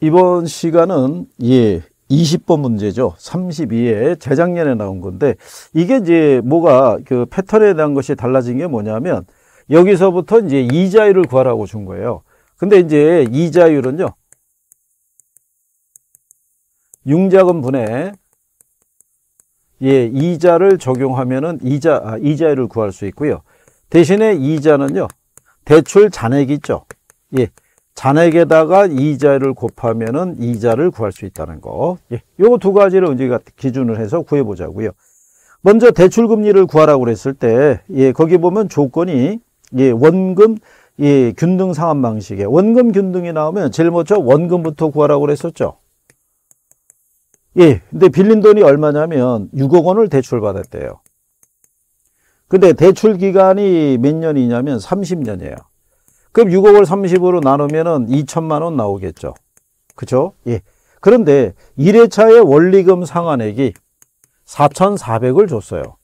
이번 시간은 예 20번 문제죠. 32에 재작년에 나온 건데 이게 이제 뭐가 그 패턴에 대한 것이 달라진 게 뭐냐면 여기서부터 이제 이자율을 구하라고 준 거예요. 근데 이제 이자율은요. 융자금 분에 예, 이자를 적용하면은 이자 아, 이자율을 구할 수 있고요. 대신에 이자는요. 대출 잔액이 있죠. 예. 잔액에다가 이자를 곱하면은 이자를 구할 수 있다는 거. 예, 요거 두 가지를 우리가 기준을 해서 구해보자고요. 먼저 대출금리를 구하라고 그랬을 때, 예, 거기 보면 조건이 예, 원금 예, 균등 상환 방식에 원금 균등이 나오면 제일 먼저 원금부터 구하라고 그랬었죠. 예, 근데 빌린 돈이 얼마냐면 6억 원을 대출받았대요. 근데 대출 기간이 몇 년이냐면 30년이에요. 그럼 6억을 30으로 나누면은 2천만 원 나오겠죠. 그죠? 예. 그런데 1회차의 원리금 상환액이 4,400을 줬어요.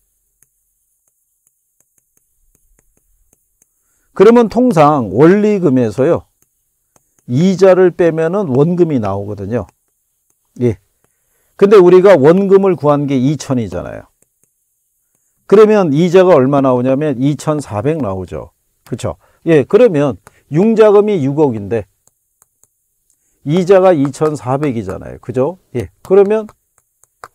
그러면 통상 원리금에서요. 이자를 빼면은 원금이 나오거든요. 예. 근데 우리가 원금을 구한 게 2천이잖아요. 그러면 이자가 얼마 나오냐면 2,400 나오죠. 그렇죠? 예, 그러면 융자금이 6억인데 이자가 2,400이잖아요. 그죠? 예. 그러면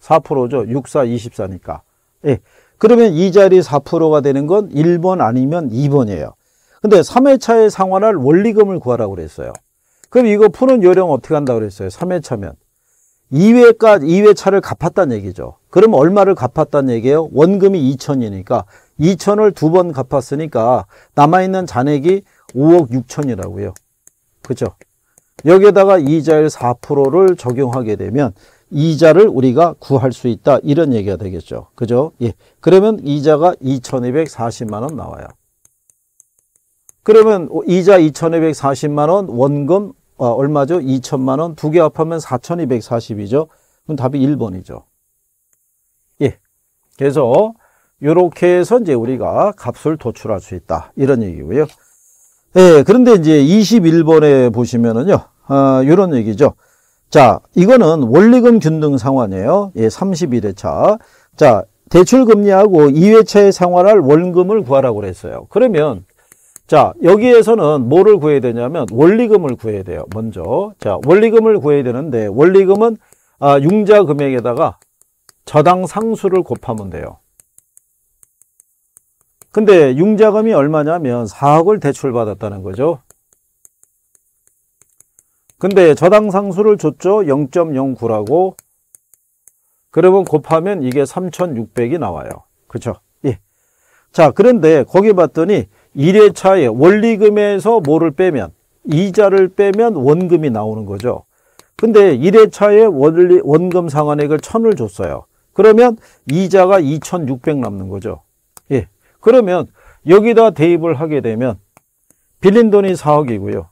4%죠. 6, 4, 24니까. 예. 그러면 이 자리 4%가 되는 건 1번 아니면 2번이에요. 근데 3회차에 상환할 원리금을 구하라고 그랬어요. 그럼 이거 푸는 요령 어떻게 한다고 그랬어요? 3회차면. 2회까지, 2회차를 갚았다는 얘기죠. 그럼 얼마를 갚았다는 얘기예요? 원금이 2천이니까 2천을 두 번 갚았으니까 남아있는 잔액이 5억 6천이라고요. 그렇죠? 여기에다가 이자율 4%를 적용하게 되면 이자를 우리가 구할 수 있다. 이런 얘기가 되겠죠. 그죠? 예. 그러면 이자가 2,240만 원 나와요. 그러면 이자 2,240만 원, 원금 아, 얼마죠? 2천만 원. 두 개 합하면 4,240이죠. 그럼 답이 1번이죠. 예. 그래서 이렇게 해서 이제 우리가 값을 도출할 수 있다. 이런 얘기고요. 예, 그런데 이제 21번에 보시면은요, 아, 이런 얘기죠. 자, 이거는 원리금 균등 상환이에요. 예, 31회차. 자, 대출금리하고 2회차의 상환할 원금을 구하라고 그랬어요. 그러면, 자, 여기에서는 뭐를 구해야 되냐면, 원리금을 구해야 돼요. 먼저. 자, 원리금을 구해야 되는데, 원리금은 아, 융자 금액에다가 저당 상수를 곱하면 돼요. 근데 융자금이 얼마냐면 4억을 대출받았다는 거죠. 근데 저당 상수를 줬죠. 0.09라고. 그러면 곱하면 이게 3,600이 나와요. 그렇죠? 예. 자, 그런데 거기 봤더니 1회차에 원리금에서 뭐를 빼면 이자를 빼면 원금이 나오는 거죠. 근데 1회차에 원리, 원금 상환액을 1000을 줬어요. 그러면 이자가 2600 남는 거죠. 그러면 여기다 대입을 하게 되면 빌린 돈이 4억이고요.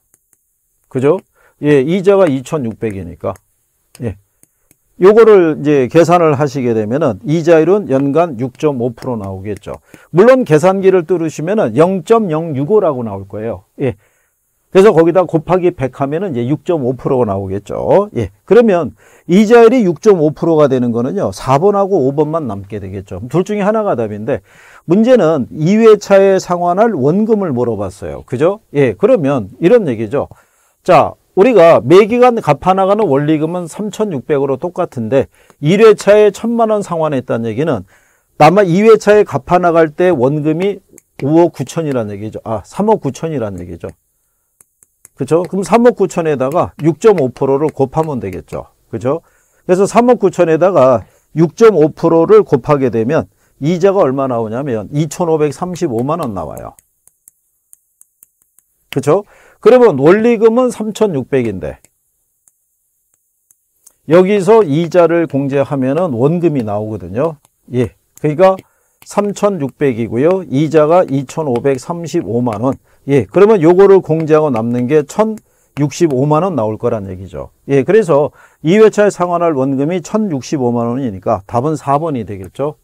그죠? 예, 이자가 2,600이니까. 예. 요거를 이제 계산을 하시게 되면은 이자율은 연간 6.5% 나오겠죠. 물론 계산기를 뚫으시면은 0.065라고 나올 거예요. 예. 그래서 거기다 곱하기 100 하면은 이제 6.5%가 나오겠죠. 예. 그러면 이자율이 6.5%가 되는 거는요. 4번하고 5번만 남게 되겠죠. 둘 중에 하나가 답인데 문제는 2회차에 상환할 원금을 물어봤어요. 그죠? 예. 그러면 이런 얘기죠. 자, 우리가 매기간 갚아나가는 원리금은 3,600으로 똑같은데 1회차에 1천만 원 상환했다는 얘기는 아마 2회차에 갚아나갈 때 원금이 5억 9천이라는 얘기죠. 아, 3억 9천이라는 얘기죠. 그렇죠? 그럼 3억 9천에다가 6.5%를 곱하면 되겠죠. 그렇죠? 그래서 3억 9천에다가 6.5%를 곱하게 되면 이자가 얼마 나오냐면 2,535만 원 나와요. 그렇죠? 그러면 원리금은 3,600인데 여기서 이자를 공제하면은 원금이 나오거든요. 예. 그러니까 3,600이고요. 이자가 2,535만 원. 예, 그러면 요거를 공제하고 남는 게 1,065만 원 나올 거란 얘기죠. 예, 그래서 2회차에 상환할 원금이 1,065만 원이니까 답은 4번이 되겠죠.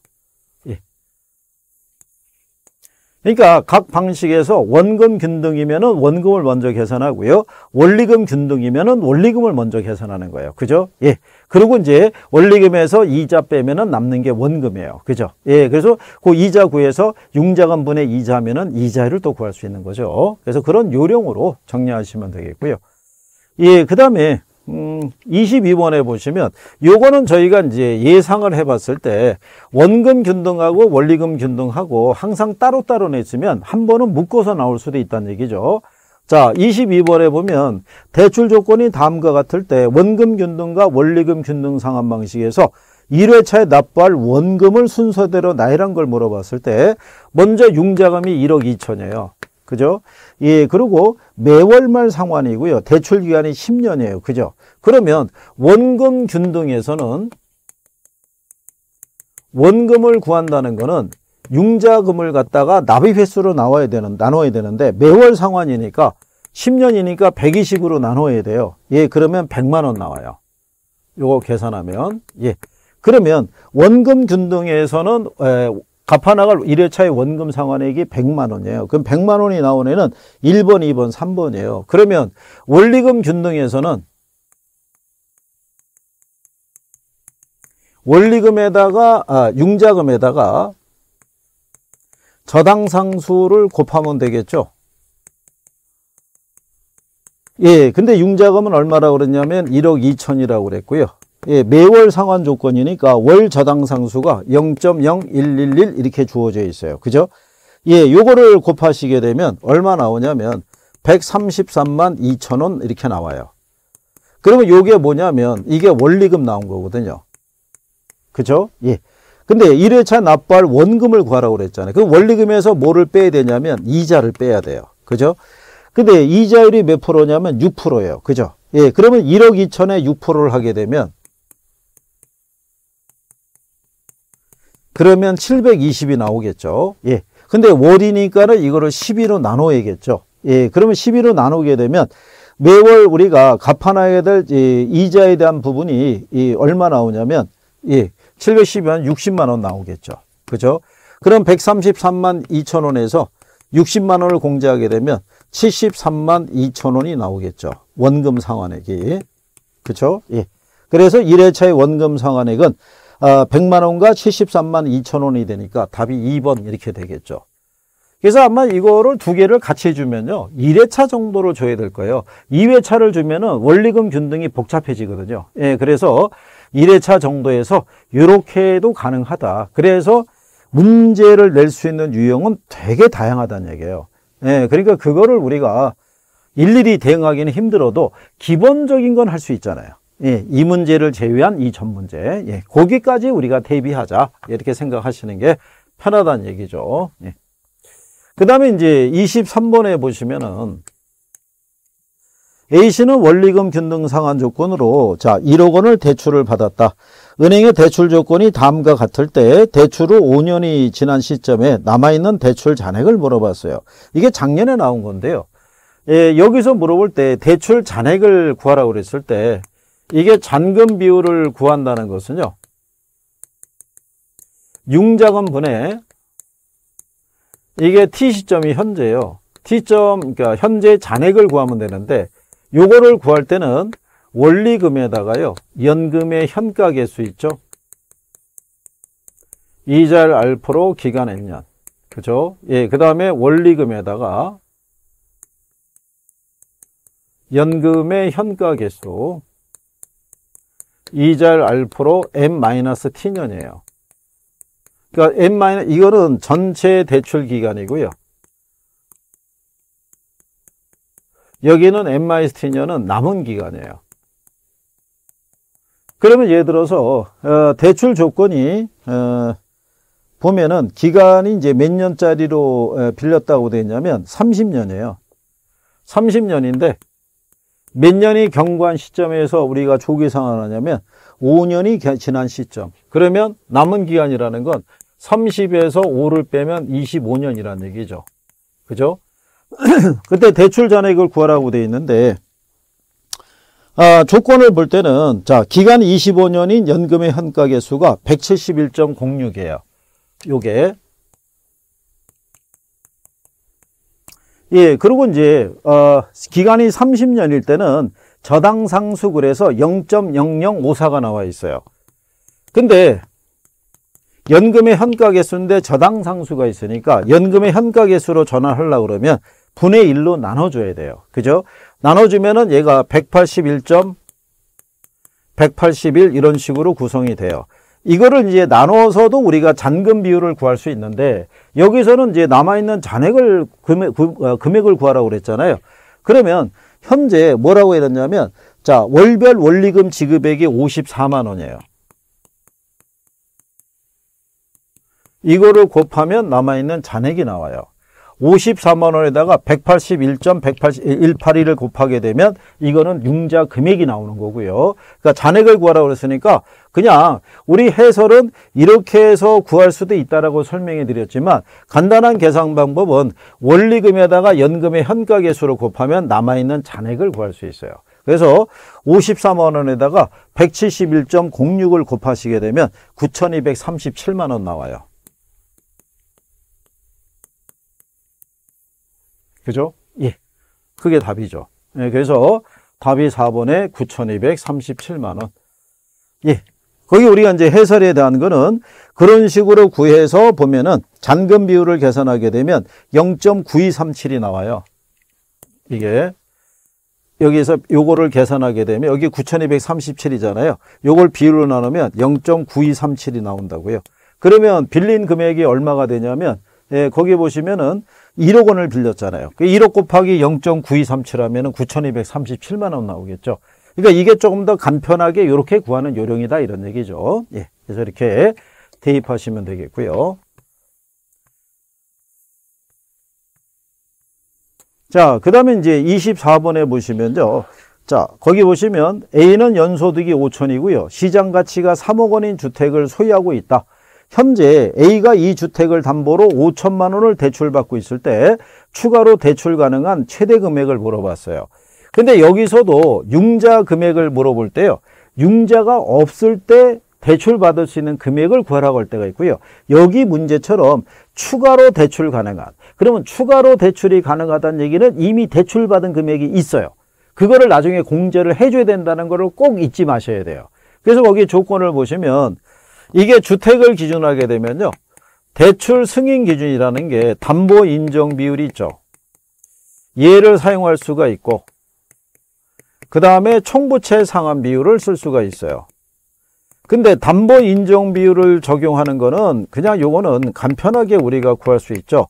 그러니까 각 방식에서 원금 균등이면 원금을 먼저 계산하고요. 원리금 균등이면 원리금을 먼저 계산하는 거예요. 그죠? 예. 그리고 이제 원리금에서 이자 빼면 남는 게 원금이에요. 그죠? 예. 그래서 그 이자 구해서 융자금분의 이자면은 이자를 또 구할 수 있는 거죠. 그래서 그런 요령으로 정리하시면 되겠고요. 예. 그 다음에 음, 22번에 보시면 요거는 저희가 이제 예상을 해봤을 때 원금 균등하고 원리금 균등하고 항상 따로따로 냈으면 한 번은 묶어서 나올 수도 있다는 얘기죠. 자 22번에 보면 대출 조건이 다음과 같을 때 원금 균등과 원리금 균등 상환 방식에서 1회차에 납부할 원금을 순서대로 나열한 걸 물어봤을 때 먼저 융자금이 1억 2천이에요. 그죠? 예, 그리고 매월말 상환이고요. 대출 기간이 10년이에요. 그죠? 그러면 원금 균등에서는 원금을 구한다는 거는 융자금을 갖다가 납입 횟수로 나와야 되는 나눠야 되는데 매월 상환이니까 10년이니까 120으로 나눠야 돼요. 예, 그러면 100만 원 나와요. 요거 계산하면 예. 그러면 원금 균등에서는 에, 갚아나갈 1회차의 원금 상환액이 100만 원이에요. 그럼 100만 원이 나온 애는 1번, 2번, 3번이에요. 그러면 원리금 균등에서는 원리금에다가 아, 융자금에다가 저당상수를 곱하면 되겠죠. 예, 근데 융자금은 얼마라고 그랬냐면 1억 2천이라고 그랬고요. 예, 매월 상환 조건이니까 월 저당 상수가 0.0111 이렇게 주어져 있어요. 그죠? 예, 요거를 곱하시게 되면 얼마 나오냐면 133만 2천원 이렇게 나와요. 그러면 요게 뭐냐면 이게 원리금 나온 거거든요. 그죠? 예. 근데 1회차 납부할 원금을 구하라고 그랬잖아요. 그 원리금에서 뭐를 빼야 되냐면 이자를 빼야 돼요. 그죠? 근데 이자율이 몇 프로냐면 6%예요. 그죠? 예. 그러면 1억 2천에 6%를 하게 되면 그러면 720이 나오겠죠. 예. 근데 월이니까는 이거를 12로 나눠야겠죠. 예. 그러면 12로 나누게 되면 매월 우리가 갚아놔야 될 이자에 대한 부분이 이 얼마 나오냐면 예. 710이면 60만 원 나오겠죠. 그죠? 그럼 133만 2천 원에서 60만 원을 공제하게 되면 73만 2천 원이 나오겠죠. 원금 상환액이. 그렇죠? 예. 그래서 1회차의 원금 상환액은 100만 어, 원과 73만 2천 원이 되니까 답이 2번 이렇게 되겠죠. 그래서 아마 이거를 두 개를 같이 해주면요. 1회차 정도로 줘야 될 거예요. 2회차를 주면은 원리금 균등이 복잡해지거든요. 예, 그래서 1회차 정도에서 이렇게 해도 가능하다. 그래서 문제를 낼 수 있는 유형은 되게 다양하다는 얘기예요. 예, 그러니까 그거를 우리가 일일이 대응하기는 힘들어도 기본적인 건 할 수 있잖아요. 예, 이 문제를 제외한 이 전 문제 예, 거기까지 우리가 대비하자 이렇게 생각하시는 게 편하다는 얘기죠. 예. 그 다음에 이제 23번에 보시면은 A씨는 원리금 균등 상환 조건으로 자 1억 원을 대출을 받았다. 은행의 대출 조건이 다음과 같을 때 대출 후 5년이 지난 시점에 남아있는 대출 잔액을 물어봤어요. 이게 작년에 나온 건데요. 예, 여기서 물어볼 때 대출 잔액을 구하라고 그랬을 때 이게 잔금 비율을 구한다는 것은요. 융자금분의 이게 T시점이 현재예요. T점 그러니까 현재 잔액을 구하면 되는데 요거를 구할 때는 원리금에다가요. 연금의 현가계수 있죠. 이자를 알프로 기간 n년. 그죠? 예, 그다음에 원리금에다가 연금의 현가계수 2율 알프로 n-t년이에요. 그러니까 n- 이거는 전체 대출 기간이고요. 여기는 n-t년은 남은 기간이에요. 그러면 예를 들어서 어, 대출 조건이 어, 보면은 기간이 이제 몇 년짜리로 빌렸다고 되어 있냐면 30년이에요. 30년인데 몇 년이 경과한 시점에서 우리가 조기 상환하냐면 5년이 지난 시점. 그러면 남은 기간이라는 건 30에서 5를 빼면 25년이라는 얘기죠. 그죠? 그때 대출 잔액을 구하라고 돼 있는데 아, 조건을 볼 때는 자 기간 25년인 연금의 현가 개수가 171.06이에요. 요게 예, 그리고 이제 어 기간이 30년일 때는 저당 상수 그해서 0.0054가 나와 있어요. 근데 연금의 현가 개수인데 저당 상수가 있으니까 연금의 현가 개수로 전환하려고 그러면 분의 1로 나눠줘야 돼요. 그죠? 나눠주면은 얘가 181점 181 이런 식으로 구성이 돼요. 이거를 이제 나눠서도 우리가 잔금 비율을 구할 수 있는데 여기서는 이제 남아있는 잔액을 금액, 어, 금액을 구하라고 그랬잖아요. 그러면 현재 뭐라고 해놨냐면 자 월별 원리금 지급액이 54만 원이에요. 이거를 곱하면 남아있는 잔액이 나와요. 54만 원에다가 181.181을 곱하게 되면 이거는 융자 금액이 나오는 거고요. 그러니까 잔액을 구하라고 그랬으니까 그냥 우리 해설은 이렇게 해서 구할 수도 있다라고 설명해 드렸지만 간단한 계산 방법은 원리금에다가 연금의 현가계수로 곱하면 남아있는 잔액을 구할 수 있어요. 그래서 53만원에다가 171.06을 곱하시게 되면 9,237만원 나와요. 그죠? 예. 그게 답이죠. 예, 그래서 답이 4번에 9,237만원. 예, 거기 우리가 이제 해설에 대한 거는 그런 식으로 구해서 보면은 잔금 비율을 계산하게 되면 0.9237이 나와요. 이게 여기서 에 요거를 계산하게 되면 여기 9237이잖아요. 요걸 비율로 나누면 0.9237이 나온다고요. 그러면 빌린 금액이 얼마가 되냐면 예, 거기 보시면은 1억 원을 빌렸잖아요. 1억 그 곱하기 0.9237 하면은 9237만 원 나오겠죠. 그러니까 이게 조금 더 간편하게 이렇게 구하는 요령이다 이런 얘기죠. 예, 그래서 이렇게 대입하시면 되겠고요. 자, 그 다음에 이제 24번에 보시면요. 자, 거기 보시면 A는 연소득이 5천이고요. 시장 가치가 3억 원인 주택을 소유하고 있다. 현재 A가 이 주택을 담보로 5천만 원을 대출받고 있을 때 추가로 대출 가능한 최대 금액을 물어봤어요. 근데 여기서도 융자 금액을 물어볼 때요. 융자가 없을 때 대출받을 수 있는 금액을 구하라고 할 때가 있고요. 여기 문제처럼 추가로 대출 가능한 그러면 추가로 대출이 가능하다는 얘기는 이미 대출받은 금액이 있어요. 그거를 나중에 공제를 해줘야 된다는 거를 꼭 잊지 마셔야 돼요. 그래서 거기 조건을 보시면 이게 주택을 기준 하게 되면요. 대출 승인 기준이라는 게 담보 인정 비율이 있죠. 얘를 사용할 수가 있고 그 다음에 총부채 상환 비율을 쓸 수가 있어요. 근데 담보 인정 비율을 적용하는 거는 그냥 요거는 간편하게 우리가 구할 수 있죠.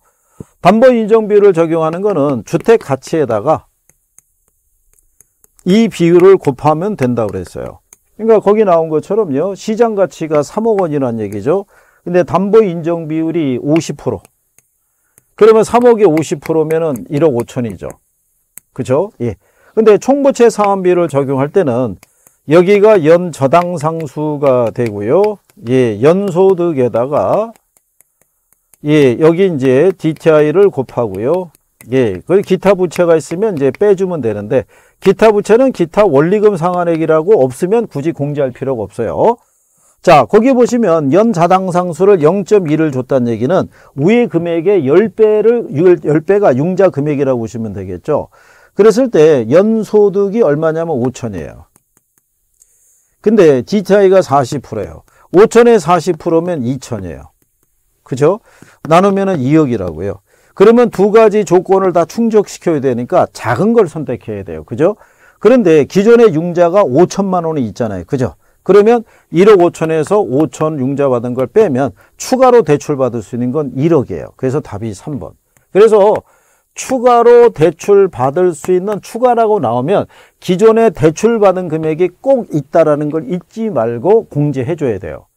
담보 인정 비율을 적용하는 거는 주택 가치에다가 이 비율을 곱하면 된다고 그랬어요. 그러니까 거기 나온 것처럼요. 시장 가치가 3억 원이라는 얘기죠. 근데 담보 인정 비율이 50%. 그러면 3억에 50%면은 1억 5천이죠. 그죠? 예. 근데 총부채 상환비를 적용할 때는 여기가 연 저당 상수가 되고요. 예, 연소득에다가 예, 여기 이제 DTI를 곱하고요. 예, 그 기타 부채가 있으면 이제 빼주면 되는데 기타 부채는 기타 원리금 상환액이라고 없으면 굳이 공지할 필요가 없어요. 자, 거기 보시면 연 자당 상수를 0 1을 줬다는 얘기는 위의 금액의 10배를 10배가 융자 금액이라고 보시면 되겠죠. 그랬을 때 연소득이 얼마냐면 5천이에요. 근데 DTI가 40%예요. 5천에 40%면 2천이에요. 그죠? 나누면 2억이라고요. 그러면 두 가지 조건을 다 충족시켜야 되니까 작은 걸 선택해야 돼요. 그죠? 그런데 기존의 융자가 5천만 원이 있잖아요. 그죠? 그러면 1억 5천에서 5천 융자 받은 걸 빼면 추가로 대출 받을 수 있는 건 1억이에요. 그래서 답이 3번. 그래서 추가로 대출 받을 수 있는 추가라고 나오면 기존에 대출 받은 금액이 꼭 있다라는 걸 잊지 말고 공제해 줘야 돼요.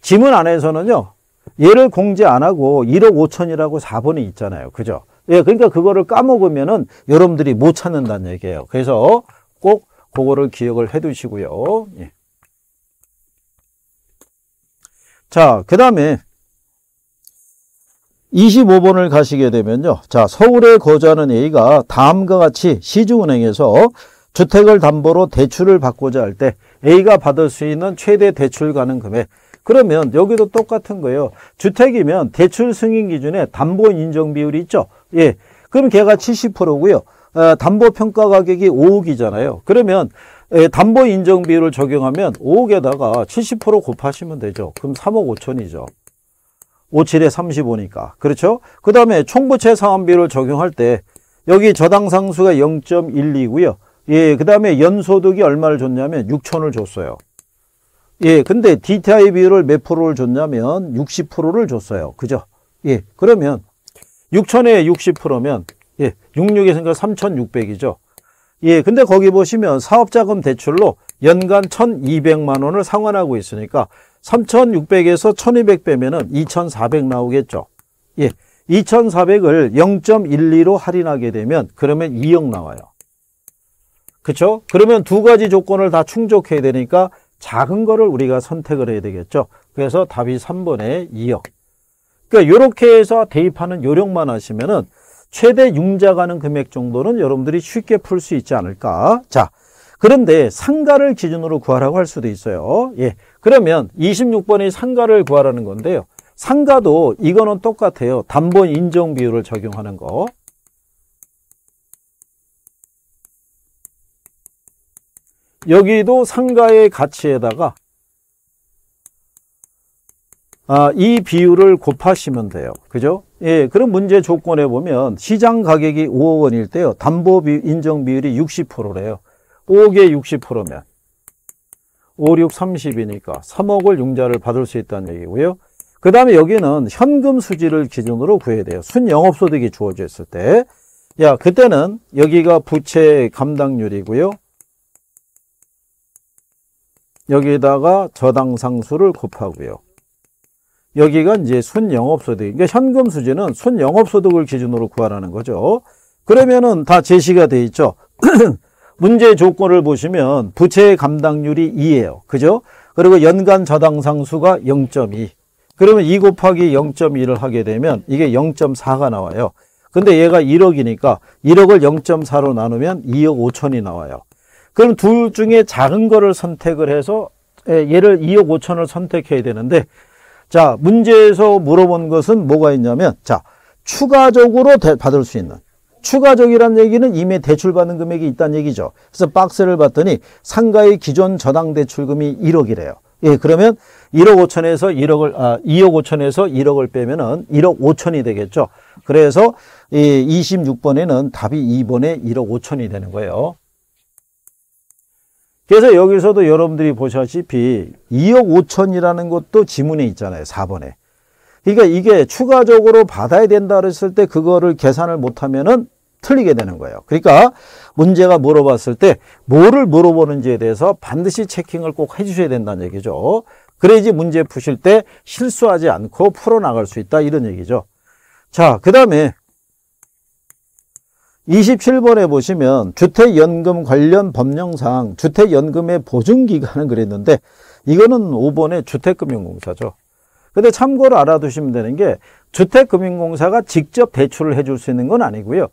지문 안에서는요. 얘를 공제 안 하고 1억 5천이라고 4번이 있잖아요. 그죠? 예, 그러니까 그거를 까먹으면은 여러분들이 못 찾는다는 얘기예요. 그래서 꼭 그거를 기억을 해 두시고요. 예. 자, 그 다음에 25번을 가시게 되면요. 자, 서울에 거주하는 A가 다음과 같이 시중은행에서 주택을 담보로 대출을 받고자 할 때 A가 받을 수 있는 최대 대출 가능 금액. 그러면 여기도 똑같은 거예요. 주택이면 대출 승인 기준에 담보 인정 비율이 있죠. 예. 그럼 걔가 70%고요. 어, 담보 평가 가격이 5억이잖아요. 그러면 예, 담보 인정 비율을 적용하면 5억에다가 70% 곱하시면 되죠. 그럼 3억 5천이죠. 57에 35니까. 그렇죠? 그 다음에 총부채 상환비를 적용할 때 여기 저당상수가 0.12고요. 예, 그 다음에 연소득이 얼마를 줬냐면 6천을 줬어요. 예, 근데 DTI 비율을 몇 프로를 줬냐면 60%를 줬어요. 그죠? 예, 그러면 6천에 60%면 예, 66에서 3,600이죠. 예, 근데 거기 보시면 사업자금 대출로 연간 1,200만 원을 상환하고 있으니까 3,600에서 1,200 빼면은 2,400 나오겠죠. 예. 2,400을 0.12로 할인하게 되면 그러면 2억 나와요. 그렇죠? 그러면 두 가지 조건을 다 충족해야 되니까 작은 거를 우리가 선택을 해야 되겠죠. 그래서 답이 3번에 2억. 그러니까 이렇게 해서 대입하는 요령만 하시면은 최대 융자가는 금액 정도는 여러분들이 쉽게 풀 수 있지 않을까. 자, 그런데 상가를 기준으로 구하라고 할 수도 있어요. 예, 그러면 26번이 상가를 구하라는 건데요. 상가도 이거는 똑같아요. 담보 인정 비율을 적용하는 거. 여기도 상가의 가치에다가 아, 이 비율을 곱하시면 돼요. 그죠? 예, 그런 문제 조건에 보면 시장 가격이 5억 원일 때요. 담보 인정 비율이 60%래요. 5억에 60%면 5, 6, 30이니까 3억을 융자를 받을 수 있다는 얘기고요. 그 다음에 여기는 현금 수지를 기준으로 구해야 돼요. 순영업소득이 주어져 있을 때. 야, 그때는 여기가 부채 감당률이고요. 여기에다가 저당상수를 곱하고요. 여기가 이제 순영업소득. 그러니까 현금 수지는 순영업소득을 기준으로 구하라는 거죠. 그러면은 다 제시가 돼 있죠. 문제 조건을 보시면 부채 감당률이 2예요. 그죠? 그리고 연간 저당 상수가 0.2. 그러면 2 곱하기 0.2를 하게 되면 이게 0.4가 나와요. 근데 얘가 1억이니까 1억을 0.4로 나누면 2억 5천이 나와요. 그럼 둘 중에 작은 거를 선택을 해서 예, 얘를 2억 5천을 선택해야 되는데 자 문제에서 물어본 것은 뭐가 있냐면 자 추가적으로 받을 수 있는 추가적이라는 얘기는 이미 대출받은 금액이 있다는 얘기죠. 그래서 박스를 봤더니 상가의 기존 저당 대출금이 1억이래요. 예, 그러면 1억 5천에서 1억을 아, 2억 5천에서 1억을 빼면은 1억 5천이 되겠죠. 그래서 이 26번에는 답이 2번에 1억 5천이 되는 거예요. 그래서 여기서도 여러분들이 보시다시피 2억 5천이라는 것도 지문에 있잖아요. 4번에. 그러니까 이게 추가적으로 받아야 된다 그랬을 때 그거를 계산을 못하면은 틀리게 되는 거예요. 그러니까 문제가 물어봤을 때 뭐를 물어보는지에 대해서 반드시 체킹을 꼭 해주셔야 된다는 얘기죠. 그래야지 문제 푸실 때 실수하지 않고 풀어나갈 수 있다 이런 얘기죠. 자, 그 다음에 27번에 보시면 주택연금 관련 법령상 주택연금의 보증기간은 그랬는데 이거는 5번의 주택금융공사죠. 근데 참고로 알아두시면 되는 게 주택금융공사가 직접 대출을 해줄 수 있는 건 아니고요.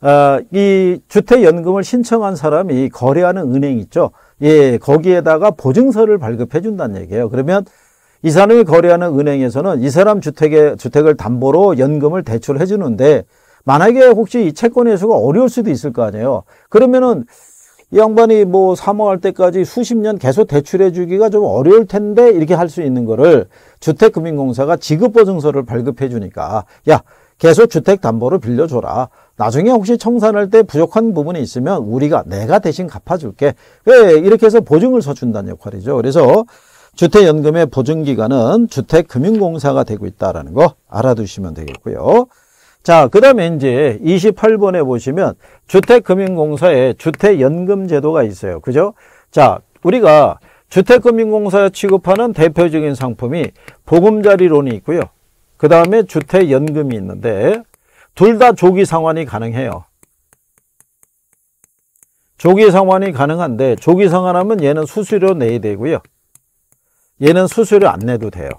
어, 이 주택연금을 신청한 사람이 거래하는 은행 있죠. 예, 거기에다가 보증서를 발급해 준다는 얘기예요. 그러면 이 사람이 거래하는 은행에서는 이 사람 주택에 주택을 담보로 연금을 대출해 주는데 만약에 혹시 이 채권 회수가 어려울 수도 있을 거 아니에요. 그러면은 이 양반이 뭐 사망할 때까지 수십 년 계속 대출해 주기가 좀 어려울 텐데 이렇게 할 수 있는 거를 주택금융공사가 지급보증서를 발급해 주니까 야 계속 주택담보로 빌려줘라 나중에 혹시 청산할 때 부족한 부분이 있으면 우리가 내가 대신 갚아줄게. 왜 이렇게 해서 보증을 서준다는 역할이죠. 그래서 주택연금의 보증기간은 주택금융공사가 되고 있다라는 거 알아두시면 되겠고요. 자, 그 다음에 이제 28번에 보시면 주택금융공사에 주택연금제도가 있어요. 그죠? 자, 우리가 주택금융공사에 취급하는 대표적인 상품이 보금자리론이 있고요. 그 다음에 주택연금이 있는데 둘다 조기 상환이 가능해요. 조기 상환이 가능한데 조기 상환하면 얘는 수수료 내야 되고요. 얘는 수수료 안 내도 돼요.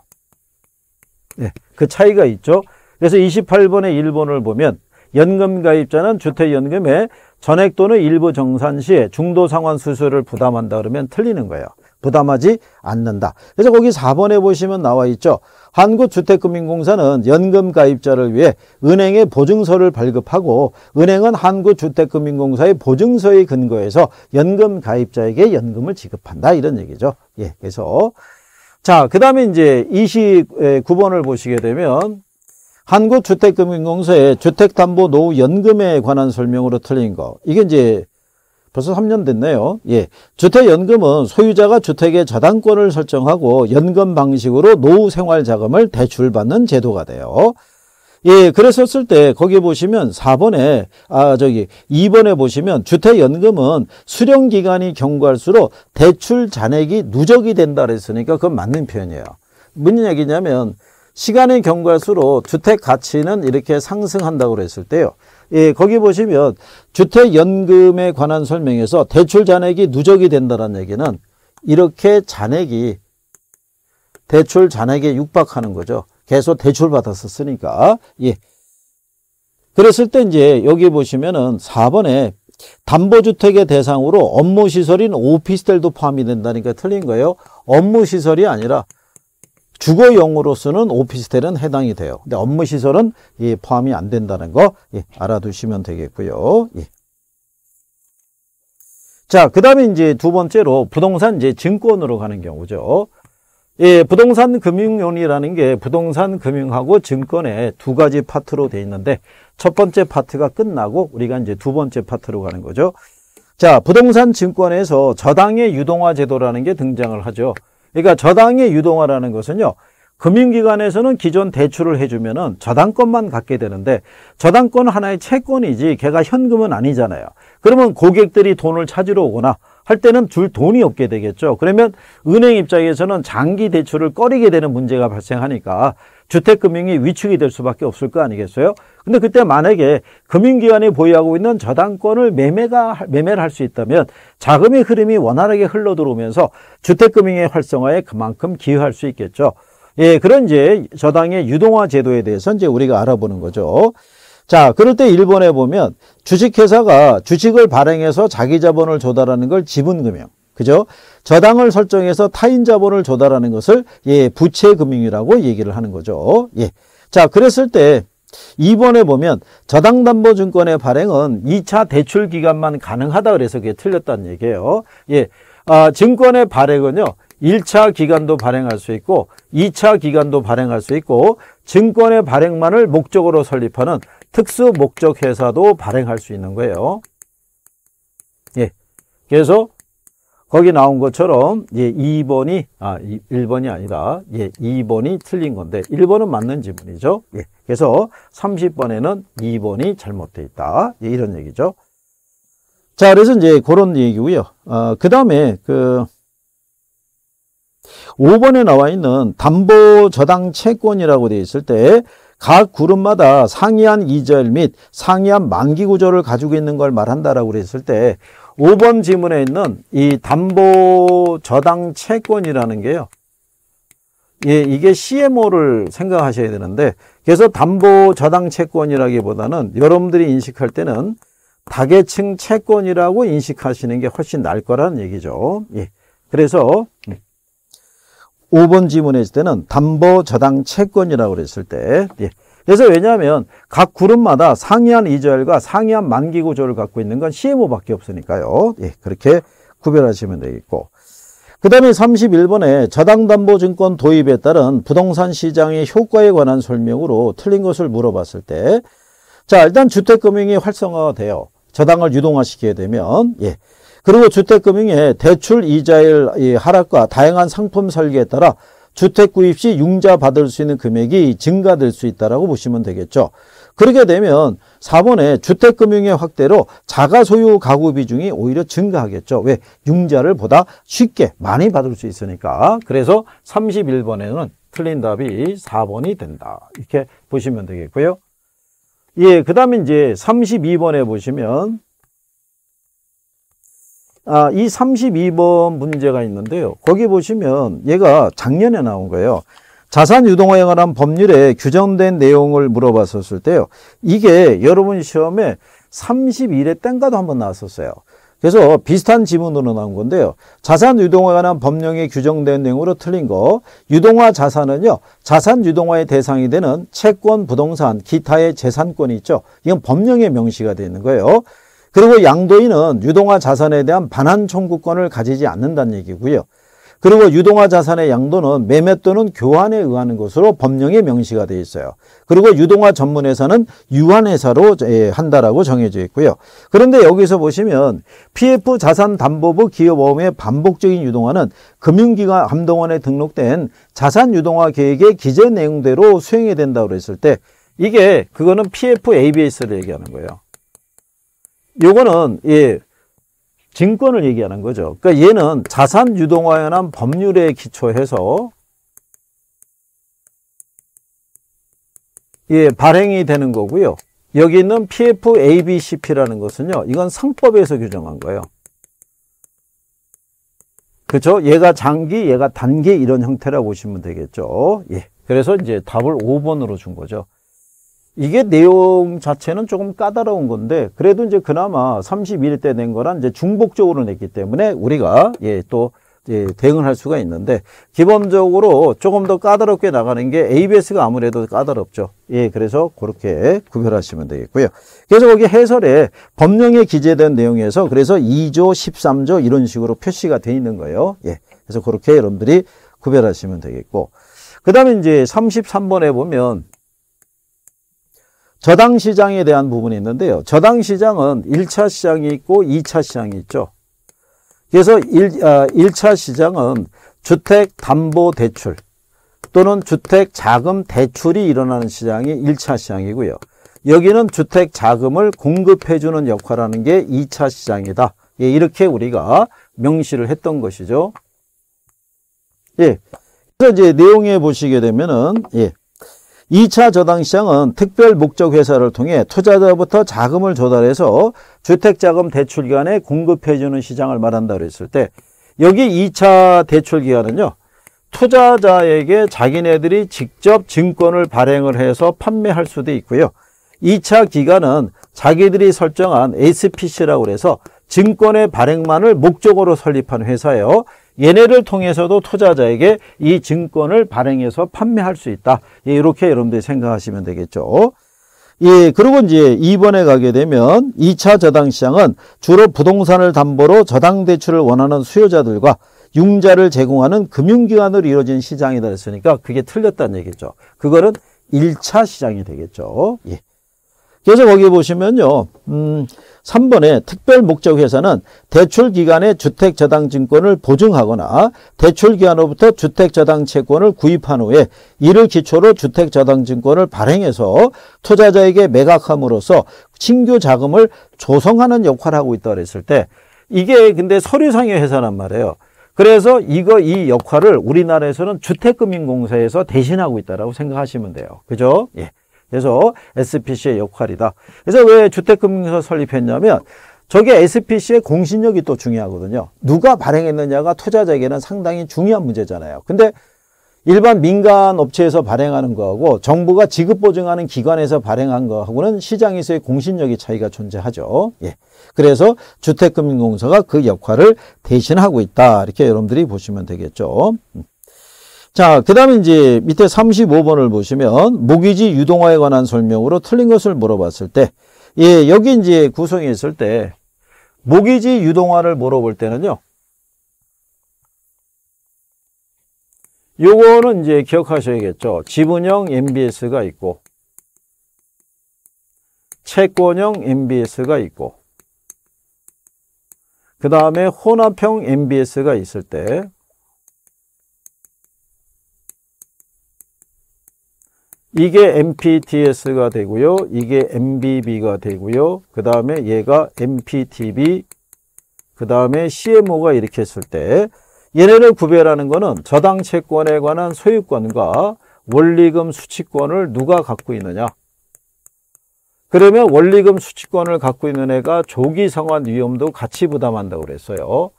네, 그 차이가 있죠. 그래서 28번의 1번을 보면 연금 가입자는 주택연금에 전액 또는 일부 정산 시에 중도 상환 수수료를 부담한다 그러면 틀리는 거예요. 부담하지 않는다. 그래서 거기 4번에 보시면 나와 있죠. 한국주택금융공사는 연금 가입자를 위해 은행에 보증서를 발급하고 은행은 한국주택금융공사의 보증서에 근거해서 연금 가입자에게 연금을 지급한다 이런 얘기죠. 예, 그래서 자, 그다음에 이제 29번을 보시게 되면 한국주택금융공사의 주택담보노후연금에 관한 설명으로 틀린 거. 이게 이제 벌써 3년 됐네요. 예. 주택연금은 소유자가 주택의 저당권을 설정하고 연금 방식으로 노후 생활 자금을 대출받는 제도가 돼요. 예, 그랬었을 때 거기 보시면 4번에 아 저기 2번에 보시면 주택연금은 수령 기간이 경과할수록 대출 잔액이 누적이 된다 그랬으니까 그건 맞는 표현이에요. 무슨 얘기냐면 시간이 경과할수록 주택 가치는 이렇게 상승한다고 그랬을 때요. 예, 거기 보시면 주택연금에 관한 설명에서 대출 잔액이 누적이 된다는 얘기는 이렇게 잔액이 대출 잔액에 육박하는 거죠. 계속 대출 받았었으니까. 예. 그랬을 때 이제 여기 보시면은 4번에 담보주택의 대상으로 업무시설인 오피스텔도 포함이 된다니까 틀린 거예요. 업무시설이 아니라 주거용으로서는 오피스텔은 해당이 돼요. 근데 업무 시설은 예, 포함이 안 된다는 거 예, 알아두시면 되겠고요. 예. 자, 그다음에 이제 두 번째로 부동산 이제 증권으로 가는 경우죠. 예, 부동산 금융론이라는 게 부동산 금융하고 증권의 두 가지 파트로 돼 있는데 첫 번째 파트가 끝나고 우리가 이제 두 번째 파트로 가는 거죠. 자, 부동산 증권에서 저당의 유동화 제도라는 게 등장을 하죠. 그러니까 저당의 유동화라는 것은요. 금융기관에서는 기존 대출을 해주면은 저당권만 갖게 되는데 저당권 하나의 채권이지 걔가 현금은 아니잖아요. 그러면 고객들이 돈을 찾으러 오거나 할 때는 줄 돈이 없게 되겠죠. 그러면 은행 입장에서는 장기 대출을 꺼리게 되는 문제가 발생하니까 주택금융이 위축이 될 수밖에 없을 거 아니겠어요? 근데 그때 만약에 금융기관이 보유하고 있는 저당권을 매매가 매매를 할 수 있다면 자금의 흐름이 원활하게 흘러 들어오면서 주택금융의 활성화에 그만큼 기여할 수 있겠죠. 예, 그런 이제 저당의 유동화 제도에 대해서 이제 우리가 알아보는 거죠. 자, 그럴 때 일본에 보면 주식회사가 주식을 발행해서 자기 자본을 조달하는 걸 지분금융, 그죠? 저당을 설정해서 타인 자본을 조달하는 것을 예, 부채금융이라고 얘기를 하는 거죠. 예. 자, 그랬을 때 2번에 보면 저당담보증권의 발행은 2차 대출 기간만 가능하다 그래서 그게 틀렸다는 얘기예요. 예, 아, 증권의 발행은요. 1차 기간도 발행할 수 있고 2차 기간도 발행할 수 있고 증권의 발행만을 목적으로 설립하는 특수 목적 회사도 발행할 수 있는 거예요. 예, 그래서 거기 나온 것처럼 예, 2번이 아 1번이 아니라 예, 2번이 틀린 건데 1번은 맞는 지문이죠. 예, 그래서 30번에는 2번이 잘못되어 있다. 예, 이런 얘기죠. 자, 그래서 이제 그런 얘기고요. 어, 그다음에 그 5번에 나와 있는 담보 저당 채권이라고 되어 있을 때 각 그룹마다 상이한 이자율및 상이한 만기 구조를 가지고 있는 걸 말한다라고 그랬을 때 5번 지문에 있는 이 담보 저당 채권이라는 게요. 예, 이게 CMO를 생각하셔야 되는데 그래서 담보 저당 채권이라기보다는 여러분들이 인식할 때는 다계층 채권이라고 인식하시는 게 훨씬 나을 거라는 얘기죠. 예. 그래서 5번 지문에 있을 때는 담보 저당 채권이라고 그랬을 때 예. 그래서 왜냐하면 각 그룹마다 상이한 이자율과 상이한 만기 구조를 갖고 있는 건 CMO밖에 없으니까요. 예, 그렇게 구별하시면 되겠고 그 다음에 31번에 저당담보증권 도입에 따른 부동산 시장의 효과에 관한 설명으로 틀린 것을 물어봤을 때 자, 일단 주택금융이 활성화가 돼요. 저당을 유동화시키게 되면 예. 그리고 주택금융의 대출 이자율 하락과 다양한 상품 설계에 따라 주택 구입 시 융자 받을 수 있는 금액이 증가될 수 있다라고 보시면 되겠죠. 그렇게 되면 4번에 주택금융의 확대로 자가 소유 가구 비중이 오히려 증가하겠죠. 왜? 융자를 보다 쉽게 많이 받을 수 있으니까. 그래서 31번에는 틀린 답이 4번이 된다. 이렇게 보시면 되겠고요. 예, 그 다음에 이제 32번에 보시면 아, 이 32번 문제가 있는데요. 거기 보시면 얘가 작년에 나온 거예요. 자산 유동화에 관한 법률에 규정된 내용을 물어봤었을 때요. 이게 여러분 시험에 31회 땡가도 한번 나왔었어요. 그래서 비슷한 지문으로 나온 건데요. 자산 유동화에 관한 법령에 규정된 내용으로 틀린 거. 유동화 자산은요. 자산 유동화의 대상이 되는 채권, 부동산, 기타의 재산권이 있죠. 이건 법령에 명시가 되어 있는 거예요. 그리고 양도인은 유동화 자산에 대한 반환 청구권을 가지지 않는다는 얘기고요. 그리고 유동화 자산의 양도는 매매 또는 교환에 의하는 것으로 법령에 명시가 되어 있어요. 그리고 유동화 전문회사는 유한회사로 예, 한다라고 정해져 있고요. 그런데 여기서 보시면 PF 자산담보부 기업보험의 반복적인 유동화는 금융기관 감동원에 등록된 자산유동화 계획의 기재 내용대로 수행이 된다고 했을 때 이게 그거는 PF ABS를 얘기하는 거예요. 요거는 예, 증권을 얘기하는 거죠. 그러니까 얘는 자산 유동화연한 법률에 기초해서 예, 발행이 되는 거고요. 여기 있는 PFABCP라는 것은요. 이건 상법에서 규정한 거예요. 그렇죠? 얘가 장기, 얘가 단기 이런 형태라고 보시면 되겠죠. 예. 그래서 이제 답을 5번으로 준 거죠. 이게 내용 자체는 조금 까다로운 건데 그래도 이제 그나마 31일 때낸 거란 이제 중복적으로 냈기 때문에 우리가 예또 예, 대응을 할 수가 있는데 기본적으로 조금 더 까다롭게 나가는 게 ABS가 아무래도 까다롭죠. 예, 그래서 그렇게 구별하시면 되겠고요. 그래서 거기 해설에 법령에 기재된 내용에서 그래서 2조, 13조 이런 식으로 표시가 돼 있는 거예요. 예, 그래서 그렇게 여러분들이 구별하시면 되겠고 그 다음에 이제 33번에 보면 저당 시장에 대한 부분이 있는데요. 저당 시장은 1차 시장이 있고 2차 시장이 있죠. 그래서 1, 1차 아, 시장은 주택담보대출 또는 주택자금대출이 일어나는 시장이 1차 시장이고요. 여기는 주택자금을 공급해주는 역할하는 게 2차 시장이다. 예, 이렇게 우리가 명시를 했던 것이죠. 예. 그래서 이제 내용에 보시게 되면은, 예. 2차 저당시장은 특별 목적 회사를 통해 투자자부터 자금을 조달해서 주택자금 대출 기간에 공급해주는 시장을 말한다 그랬을 때 여기 2차 대출 기간은요. 투자자에게 자기네들이 직접 증권을 발행을 해서 판매할 수도 있고요. 2차 기간은 자기들이 설정한 SPC라고 해서 증권의 발행만을 목적으로 설립한 회사예요. 얘네를 통해서도 투자자에게 이 증권을 발행해서 판매할 수 있다. 예, 이렇게 여러분들이 생각하시면 되겠죠. 예, 그리고 이제 이번에 가게 되면 2차 저당시장은 주로 부동산을 담보로 저당대출을 원하는 수요자들과 융자를 제공하는 금융기관으로 이루어진 시장이다 했으니까 그게 틀렸다는 얘기죠. 그거는 1차 시장이 되겠죠. 예. 그래서 거기 보시면요. 음, 3번에 특별 목적 회사는 대출 기간에 주택 저당 증권을 보증하거나 대출 기간으로부터 주택 저당 채권을 구입한 후에 이를 기초로 주택 저당 증권을 발행해서 투자자에게 매각함으로써 신규 자금을 조성하는 역할을 하고 있다 그랬을 때 이게 근데 서류상의 회사란 말이에요. 그래서 이거 이 역할을 우리나라에서는 주택금융공사에서 대신하고 있다라고 생각하시면 돼요. 그죠? 예. 그래서 SPC의 역할이다. 그래서 왜 주택금융서 설립했냐면 저게 SPC의 공신력이 또 중요하거든요. 누가 발행했느냐가 투자자에게는 상당히 중요한 문제잖아요. 근데 일반 민간 업체에서 발행하는 거하고 정부가 지급 보증하는 기관에서 발행한 거하고는 시장에서의 공신력의 차이가 존재하죠. 예. 그래서 주택금융공사가 그 역할을 대신하고 있다. 이렇게 여러분들이 보시면 되겠죠. 음. 자, 그 다음에 이제 밑에 35번을 보시면 모기지 유동화에 관한 설명으로 틀린 것을 물어봤을 때, 예, 여기 이제 구성이 있을 때, 모기지 유동화를 물어볼 때는요, 요거는 이제 기억하셔야겠죠. 지분형 MBS가 있고, 채권형 MBS가 있고, 그 다음에 혼합형 MBS가 있을 때, 이게 MPTS가 되고요. 이게 MBB가 되고요. 그 다음에 얘가 MPTB, 그 다음에 CMO가 이렇게 했을 때 얘네를 구별하는 거는 저당 채권에 관한 소유권과 원리금 수취권을 누가 갖고 있느냐. 그러면 원리금 수취권을 갖고 있는 애가 조기 상환 위험도 같이 부담한다고 그랬어요.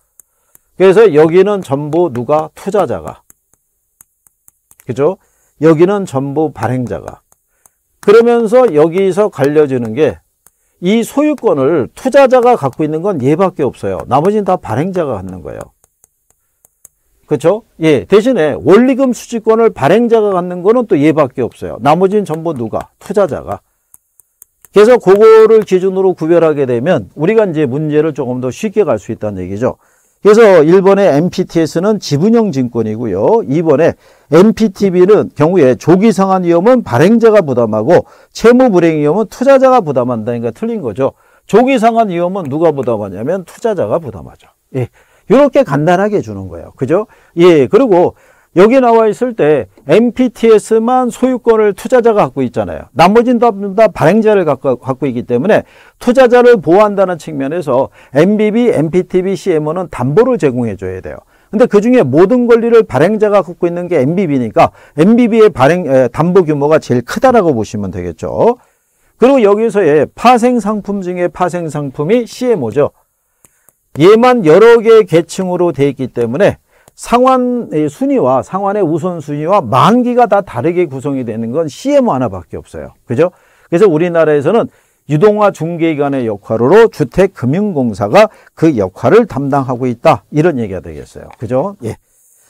그래서 여기는 전부 누가 투자자가. 그죠? 여기는 전부 발행자가. 그러면서 여기서 갈려지는 게 이 소유권을 투자자가 갖고 있는 건 얘밖에 없어요. 나머지는 다 발행자가 갖는 거예요. 그렇죠? 예, 대신에 원리금 수지권을 발행자가 갖는 거는 또 얘밖에 없어요. 나머지는 전부 누가? 투자자가. 그래서 그거를 기준으로 구별하게 되면 우리가 이제 문제를 조금 더 쉽게 갈 수 있다는 얘기죠. 그래서 1번의 MPTS는 지분형 증권이고요. 2번에 MPTB는 경우에 조기 상환 위험은 발행자가 부담하고 채무 불행 위험은 투자자가 부담한다니까 그러 틀린 거죠. 조기 상환 위험은 누가 부담하냐면 투자자가 부담하죠. 예. 이렇게 간단하게 주는 거예요. 그죠? 예. 그리고 여기 나와 있을 때 MPTS만 소유권을 투자자가 갖고 있잖아요. 나머지는 다, 발행자를 갖고, 갖고 있기 때문에 투자자를 보호한다는 측면에서 MBB, MPTB, CMO는 담보를 제공해 줘야 돼요. 근데 그 중에 모든 권리를 발행자가 갖고 있는 게 MBB니까 MBB의 발행 에, 담보 규모가 제일 크다라고 보시면 되겠죠. 그리고 여기서의 파생 상품 중에 파생 상품이 CMO죠. 얘만 여러 개의 계층으로 돼 있기 때문에 상환의 순위와 상환의 우선순위와 만기가 다 다르게 구성이 되는 건 CM 하나밖에 없어요. 그죠? 그래서 우리나라에서는 유동화 중개기관의 역할로 으 주택금융공사가 그 역할을 담당하고 있다. 이런 얘기가 되겠어요. 그죠? 예.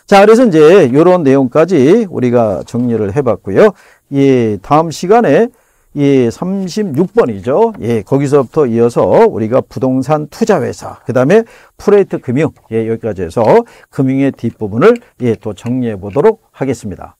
자, 그래서 이제 이런 내용까지 우리가 정리를 해봤고요. 예, 다음 시간에 이 예, 36번이죠. 예, 거기서부터 이어서 우리가 부동산 투자회사, 그 다음에 프레이트 금융, 예, 여기까지 해서 금융의 뒷부분을 예, 또 정리해 보도록 하겠습니다.